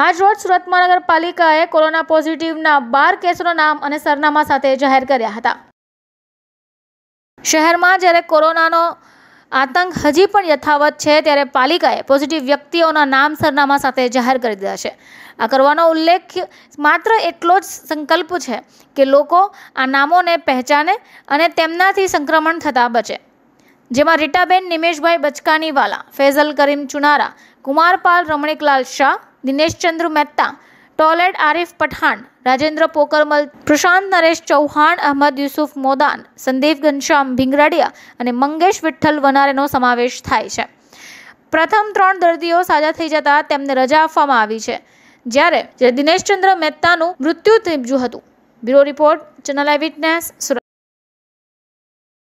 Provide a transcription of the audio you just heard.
આજ રોજ સુરત મહાનગરપાલિકાએ કોરોના પોઝિટિવના બાર કેસોના નામ અને સરનામા સાથે જાહેર કર્યા હતા શહેરમાં જ્યારે કોરોનાનો આતંક હજી પણ યથાવત છે ત્યારે પાલિકાએ પોઝિટિવ વ્યક્તિઓના નામ સરનામા સાથે જાહેર કરી દીધા છે આ કરવાનો ઉલ્લેખ માત્ર એટલો જ સંકલ્પ છે કે લોકો આ નામોને પહેચાને અને તેમનાથી સંક્રમણ થતાં બચે જેમાં રીટાબેન નિમેશભાઈ બચકાનીવાલા ફેઝલ કરીમ ચુનારા કુમારપાલ રમણેકલાલ શાહ દિનેશચંદ્ર મહેતા ટોલેટ આરિફ પઠાણ રાજેન્દ્ર પોકરમલ પ્રશાંત નરેશ ચૌહાણ અહમદ યુસુફ મોદાન સંદીપ ઘનશ્યામ ભીંગરાડિયા અને મંગેશ વિઠ્ઠલ વનારેનો સમાવેશ થાય છે પ્રથમ ત્રણ દર્દીઓ સાજા થઈ જતા તેમને રજા આપવામાં આવી છે જ્યારે દિનેશચંદ્ર મહેતાનું મૃત્યુ થયું હતું bureau report channel I witness Surat